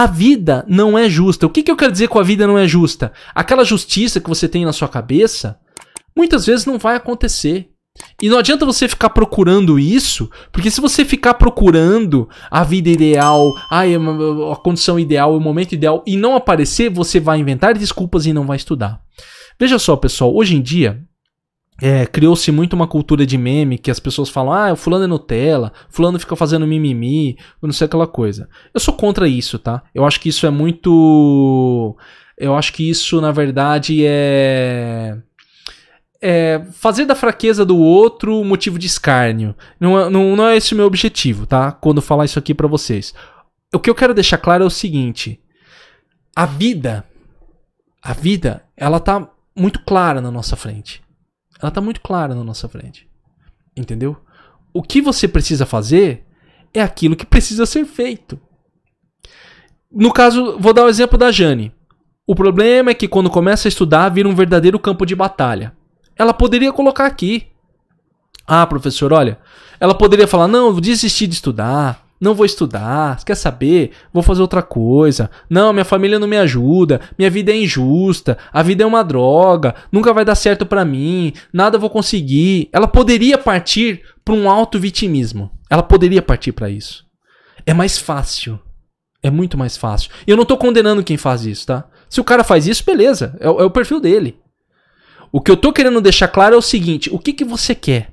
A vida não é justa. O que, que eu quero dizer com a vida não é justa? Aquela justiça que você tem na sua cabeça, muitas vezes não vai acontecer. E não adianta você ficar procurando isso, porque se você ficar procurando a vida ideal, a, a condição ideal, o momento ideal, e não aparecer, você vai inventar desculpas e não vai estudar. Veja só, pessoal, hoje em dia, é, criou-se muito uma cultura de meme que as pessoas falam, ah, o fulano é Nutella, fulano fica fazendo mimimi, não sei aquela coisa. Eu sou contra isso, tá? Eu acho que isso é muito. Eu acho que isso, na verdade, é. É, fazer da fraqueza do outro motivo de escárnio. Não é, não, não é esse o meu objetivo, tá? Quando falar isso aqui para vocês. O que eu quero deixar claro é o seguinte: a vida, a vida, ela tá muito clara na nossa frente. Ela está muito clara na nossa frente. Entendeu? O que você precisa fazer é aquilo que precisa ser feito. No caso, vou dar o exemplo da Jane. O problema é que quando começa a estudar, vira um verdadeiro campo de batalha. Ela poderia colocar aqui. Ah, professor, olha. Ela poderia falar: não, desisti de estudar. Não vou estudar, quer saber? Vou fazer outra coisa. Não, minha família não me ajuda, minha vida é injusta, a vida é uma droga, nunca vai dar certo para mim, nada vou conseguir. Ela poderia partir para um auto-vitimismo. Ela poderia partir para isso. É mais fácil. É muito mais fácil. E eu não tô condenando quem faz isso, tá? Se o cara faz isso, beleza, é, é o perfil dele. O que eu tô querendo deixar claro é o seguinte: o que, que você quer?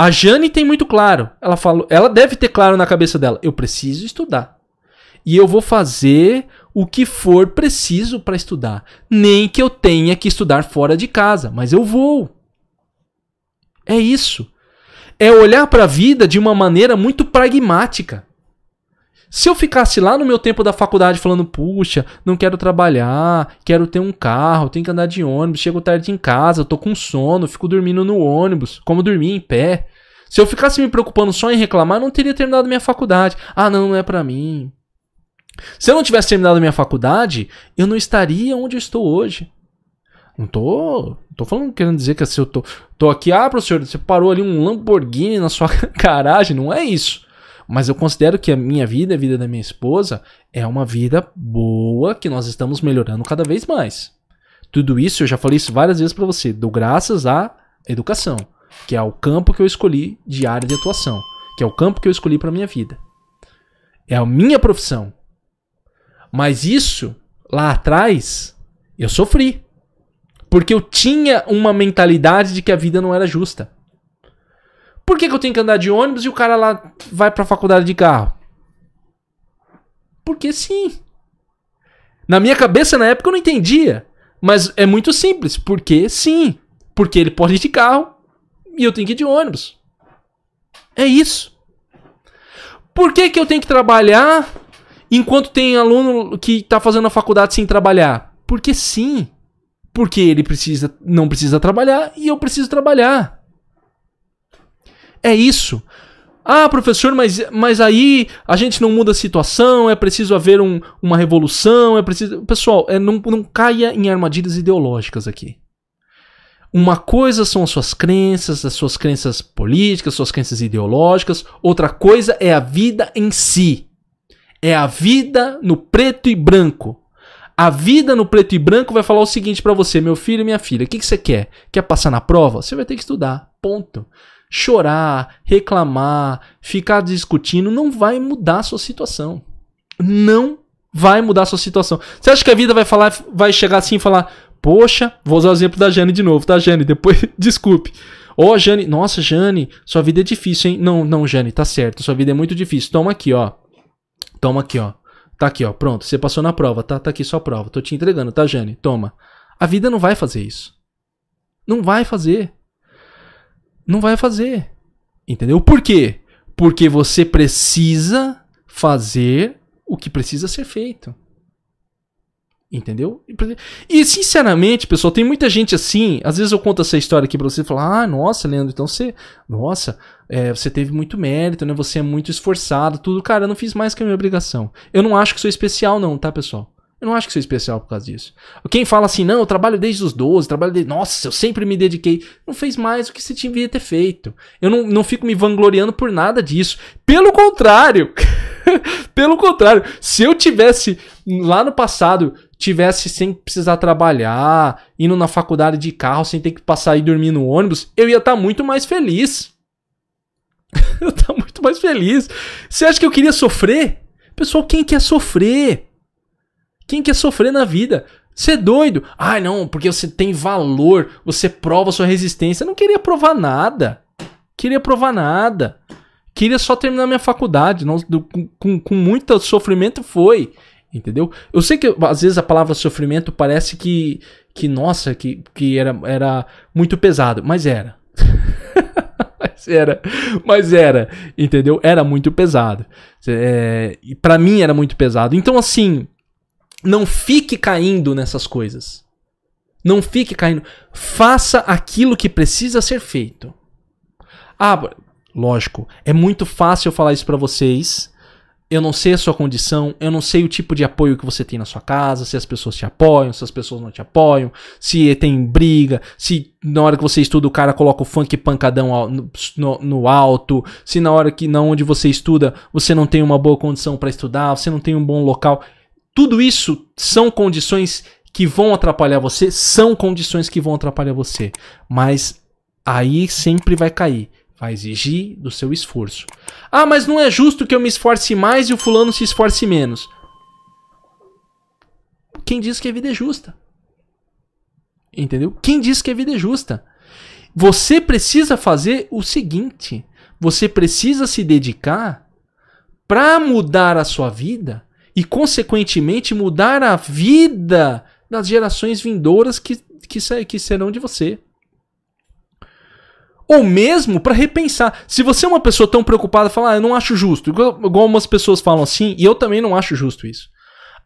A Jane tem muito claro. Ela falou, ela deve ter claro na cabeça dela. Eu preciso estudar. E eu vou fazer o que for preciso para estudar. Nem que eu tenha que estudar fora de casa, mas eu vou. É isso. É olhar para a vida de uma maneira muito pragmática. Se eu ficasse lá no meu tempo da faculdade falando, puxa, não quero trabalhar, quero ter um carro, tenho que andar de ônibus, chego tarde em casa, tô com sono, fico dormindo no ônibus, como dormir em pé. Se eu ficasse me preocupando só em reclamar, não teria terminado minha faculdade. Ah, não, não é para mim. Se eu não tivesse terminado minha faculdade, eu não estaria onde eu estou hoje. Não tô, tô falando querendo dizer que se eu tô, tô aqui, ah, professor, você parou ali um Lamborghini na sua garagem, não é isso. Mas eu considero que a minha vida, a vida da minha esposa, é uma vida boa que nós estamos melhorando cada vez mais. Tudo isso, eu já falei isso várias vezes para você, dou graças à educação, que é o campo que eu escolhi de área de atuação, que é o campo que eu escolhi para minha vida. É a minha profissão. Mas isso, lá atrás, eu sofri. Porque eu tinha uma mentalidade de que a vida não era justa. Por que, que eu tenho que andar de ônibus e o cara lá vai pra faculdade de carro? Porque sim. Na minha cabeça, na época, eu não entendia. Mas é muito simples. Porque sim. Porque ele pode ir de carro e eu tenho que ir de ônibus. É isso. Por que, que eu tenho que trabalhar enquanto tem aluno que está fazendo a faculdade sem trabalhar? Porque sim. Porque ele precisa, não precisa trabalhar e eu preciso trabalhar. É isso. Ah, professor, mas, mas aí a gente não muda a situação, é preciso haver um, uma revolução, é preciso. Pessoal, é, não, não caia em armadilhas ideológicas aqui. Uma coisa são as suas crenças, as suas crenças políticas, suas crenças ideológicas, outra coisa é a vida em si. É a vida no preto e branco. A vida no preto e branco vai falar o seguinte para você, meu filho e minha filha: o que, que você quer? Quer passar na prova? Você vai ter que estudar. Ponto chorar, reclamar, ficar discutindo, não vai mudar a sua situação. Não vai mudar a sua situação. Você acha que a vida vai falar, vai chegar assim e falar: Poxa, vou usar o exemplo da Jane de novo, tá, Jane? Depois, desculpe. Ô, oh, Jane, nossa, Jane, sua vida é difícil, hein? Não, não, Jane, tá certo, sua vida é muito difícil. Toma aqui, ó. Toma aqui, ó. Tá aqui, ó. Pronto, você passou na prova, tá? Tá aqui sua prova. Tô te entregando, tá, Jane? Toma. A vida não vai fazer isso. Não vai fazer não vai fazer. Entendeu? Por quê? Porque você precisa fazer o que precisa ser feito. Entendeu? E sinceramente, pessoal, tem muita gente assim. Às vezes eu conto essa história aqui pra você e falo: Ah, nossa, Leandro, então você. Nossa, é, você teve muito mérito, né? Você é muito esforçado, tudo. Cara, eu não fiz mais que a minha obrigação. Eu não acho que sou especial, não, tá, pessoal? Eu não acho que sou especial por causa disso. Quem fala assim, não, eu trabalho desde os 12, trabalho desde. Nossa, eu sempre me dediquei. Não fez mais o que se devia ter feito. Eu não, não fico me vangloriando por nada disso. Pelo contrário! Pelo contrário, se eu tivesse lá no passado, tivesse sem precisar trabalhar, indo na faculdade de carro, sem ter que passar e dormir no ônibus, eu ia estar tá muito mais feliz. eu estar tá muito mais feliz. Você acha que eu queria sofrer? Pessoal, quem quer sofrer? Quem quer sofrer na vida? Você é doido? Ah, não, porque você tem valor, você prova sua resistência. Eu não queria provar nada. Queria provar nada. Queria só terminar minha faculdade. Não, com, com muito sofrimento foi. Entendeu? Eu sei que às vezes a palavra sofrimento parece que, que nossa, que, que era, era muito pesado, mas era. mas era, mas era, entendeu? Era muito pesado. É, para mim era muito pesado. Então, assim, não fique caindo nessas coisas. Não fique caindo. Faça aquilo que precisa ser feito. Ah, lógico, é muito fácil eu falar isso para vocês. Eu não sei a sua condição, eu não sei o tipo de apoio que você tem na sua casa, se as pessoas te apoiam, se as pessoas não te apoiam, se tem briga, se na hora que você estuda o cara coloca o funk pancadão no, no, alto, se na hora que na onde você estuda você não tem uma boa condição para estudar, você não tem um bom local. Tudo isso são condições que vão atrapalhar você, são condições que vão atrapalhar você, mas aí sempre vai cair. Vai exigir do seu esforço. Ah, mas não é justo que eu me esforce mais e o fulano se esforce menos. Quem diz que a vida é justa? Entendeu? Quem diz que a vida é justa? Você precisa fazer o seguinte: você precisa se dedicar para mudar a sua vida e, consequentemente, mudar a vida das gerações vindouras que, que, que serão de você. Ou mesmo para repensar. Se você é uma pessoa tão preocupada, falar, ah, eu não acho justo, igual, algumas pessoas falam assim, e eu também não acho justo isso.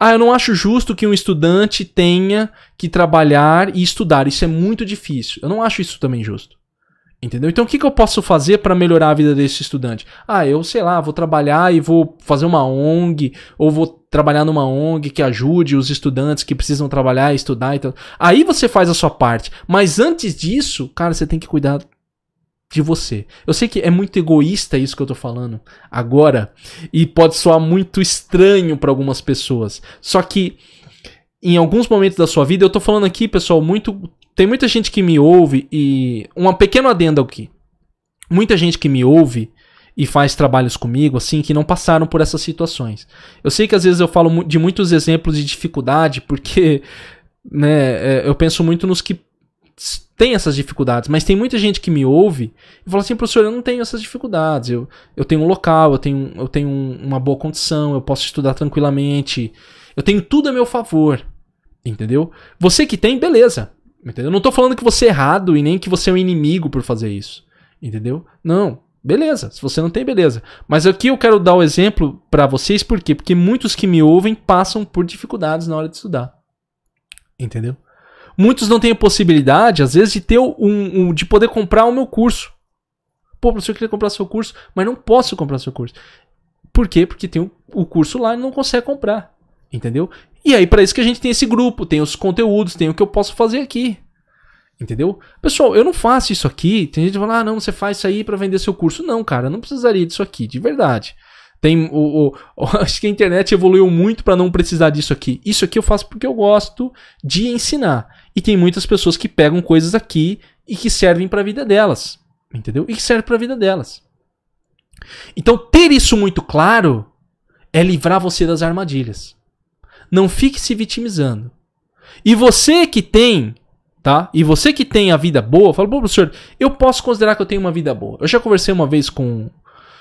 Ah, eu não acho justo que um estudante tenha que trabalhar e estudar. Isso é muito difícil. Eu não acho isso também justo. Entendeu? Então o que, que eu posso fazer para melhorar a vida desse estudante? Ah, eu sei lá, vou trabalhar e vou fazer uma ONG, ou vou trabalhar numa ONG que ajude os estudantes que precisam trabalhar, e estudar e tal. Aí você faz a sua parte. Mas antes disso, cara, você tem que cuidar de você. Eu sei que é muito egoísta isso que eu tô falando agora e pode soar muito estranho para algumas pessoas. Só que em alguns momentos da sua vida, eu tô falando aqui, pessoal, muito tem muita gente que me ouve e. Uma pequena adenda aqui. Muita gente que me ouve e faz trabalhos comigo, assim, que não passaram por essas situações. Eu sei que às vezes eu falo de muitos exemplos de dificuldade, porque né, é, eu penso muito nos que têm essas dificuldades, mas tem muita gente que me ouve e fala assim, professor, eu não tenho essas dificuldades, eu, eu tenho um local, eu tenho, eu tenho uma boa condição, eu posso estudar tranquilamente, eu tenho tudo a meu favor, entendeu? Você que tem, beleza, Entendeu? Não tô falando que você é errado e nem que você é um inimigo por fazer isso. Entendeu? Não. Beleza, se você não tem, beleza. Mas aqui eu quero dar o um exemplo para vocês, por quê? Porque muitos que me ouvem passam por dificuldades na hora de estudar. Entendeu? Muitos não têm a possibilidade, às vezes, de ter um, um de poder comprar o meu curso. Pô, professor, eu queria comprar seu curso, mas não posso comprar seu curso. Por quê? Porque tem o curso lá e não consegue comprar. Entendeu? E aí, para isso que a gente tem esse grupo, tem os conteúdos, tem o que eu posso fazer aqui. Entendeu? Pessoal, eu não faço isso aqui. Tem gente que fala, ah, não, você faz isso aí para vender seu curso. Não, cara, eu não precisaria disso aqui, de verdade. Tem o, o acho que a internet evoluiu muito para não precisar disso aqui. Isso aqui eu faço porque eu gosto de ensinar. E tem muitas pessoas que pegam coisas aqui e que servem para a vida delas, entendeu? E que servem para a vida delas. Então, ter isso muito claro é livrar você das armadilhas não fique se vitimizando. E você que tem, tá? E você que tem a vida boa, fala, pô, professor, eu posso considerar que eu tenho uma vida boa. Eu já conversei uma vez com.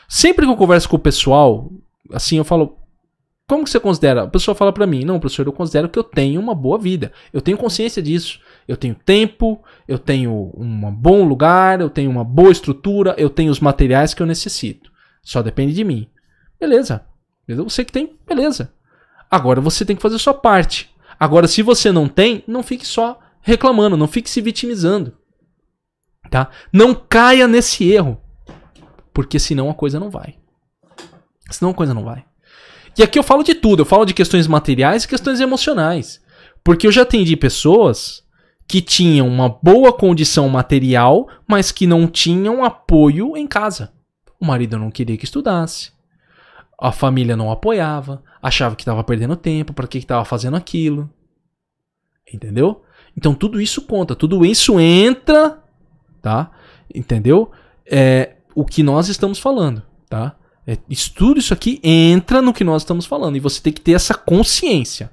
Sempre que eu converso com o pessoal, assim, eu falo, como que você considera? A pessoa fala para mim, não, professor, eu considero que eu tenho uma boa vida. Eu tenho consciência disso. Eu tenho tempo, eu tenho um bom lugar, eu tenho uma boa estrutura, eu tenho os materiais que eu necessito. Só depende de mim. Beleza. Você que tem, beleza. Agora você tem que fazer sua parte. Agora, se você não tem, não fique só reclamando, não fique se vitimizando. Tá? Não caia nesse erro. Porque senão a coisa não vai. Senão a coisa não vai. E aqui eu falo de tudo, eu falo de questões materiais e questões emocionais. Porque eu já atendi pessoas que tinham uma boa condição material, mas que não tinham apoio em casa. O marido não queria que estudasse. A família não apoiava, achava que estava perdendo tempo, para que estava fazendo aquilo. Entendeu? Então tudo isso conta, tudo isso entra, tá? Entendeu? É o que nós estamos falando, tá? É, isso, tudo isso aqui entra no que nós estamos falando e você tem que ter essa consciência.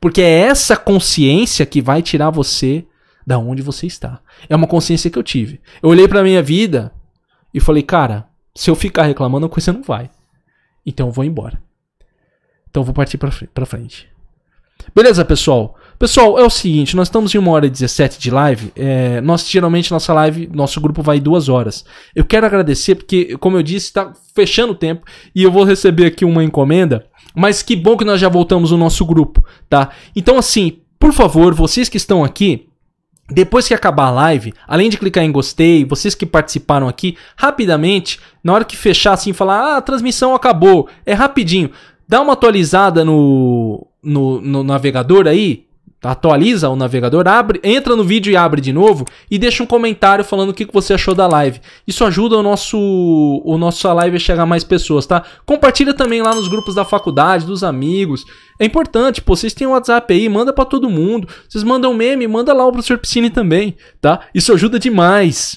Porque é essa consciência que vai tirar você da onde você está. É uma consciência que eu tive. Eu olhei para minha vida e falei, cara, se eu ficar reclamando, a coisa não vai. Então eu vou embora. Então eu vou partir para frente. Beleza, pessoal? Pessoal, é o seguinte, nós estamos em uma hora e 17 de live. É, nós, geralmente, nossa live, nosso grupo vai duas horas. Eu quero agradecer, porque, como eu disse, está fechando o tempo e eu vou receber aqui uma encomenda. Mas que bom que nós já voltamos no nosso grupo, tá? Então, assim, por favor, vocês que estão aqui, depois que acabar a live, além de clicar em gostei, vocês que participaram aqui, rapidamente, na hora que fechar assim, falar: ah, a transmissão acabou, é rapidinho. Dá uma atualizada no, no, no navegador aí, Tá? Atualiza o navegador, abre, entra no vídeo e abre de novo e deixa um comentário falando o que você achou da live. Isso ajuda o nosso o nossa live a chegar a mais pessoas, tá? Compartilha também lá nos grupos da faculdade, dos amigos. É importante, pô, vocês têm o um WhatsApp aí, manda para todo mundo. Vocês mandam meme, manda lá o professor Piscine também, tá? Isso ajuda demais.